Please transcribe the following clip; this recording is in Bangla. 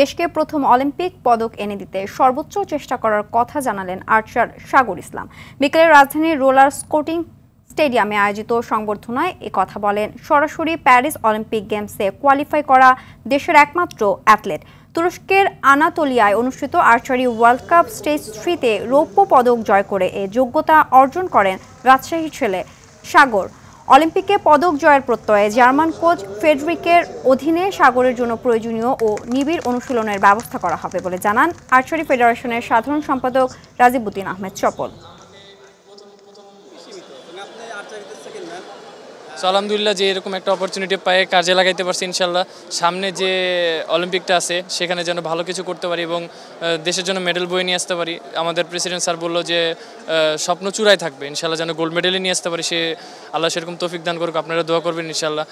দেশকে প্রথম অলিম্পিক পদক এনে দিতে সর্বোচ্চ চেষ্টা করার কথা জানালেন আর্চার সাগর ইসলাম বিকেলে রাজধানীর রোলার স্কোটিং স্টেডিয়ামে আয়োজিত সংবর্ধনায় কথা বলেন সরাসরি প্যারিস অলিম্পিক গেমসে কোয়ালিফাই করা দেশের একমাত্র অ্যাথলেট তুরস্কের আনাতোলিয়ায় অনুষ্ঠিত আর্চারি ওয়ার্ল্ড কাপ স্টেজ থ্রিতে রৌপ্য পদক জয় করে এ যোগ্যতা অর্জন করেন রাজশাহীর ছেলে সাগর অলিম্পিকে পদক জয়ের প্রত্যয়ে জার্মান কোচ ফেডরিকের অধীনে সাগরের জন্য প্রয়োজনীয় ও নিবিড় অনুশীলনের ব্যবস্থা করা হবে বলে জানান আর্চারি ফেডারেশনের সাধারণ সম্পাদক রাজিবুদ্দিন আহমেদ চপল সো আলহামদুলিল্লাহ যে এরকম একটা অপরচুনিটি পায়ে কাজে লাগাইতে পারছি ইনশাল্লাহ সামনে যে অলিম্পিকটা আছে সেখানে যেন ভালো কিছু করতে পারি এবং দেশের জন্য মেডেল বয়ে নিয়ে আসতে পারি আমাদের প্রেসিডেন্ট স্যার বললো যে স্বপ্ন চূড়ায় থাকবে ইনশাল্লাহ যেন গোল্ড মেডেলই নিয়ে আসতে পারি সে আল্লাহ সেরকম তৌফিক দান করুক আপনারা দোয়া করবেন ইনশাল্লাহ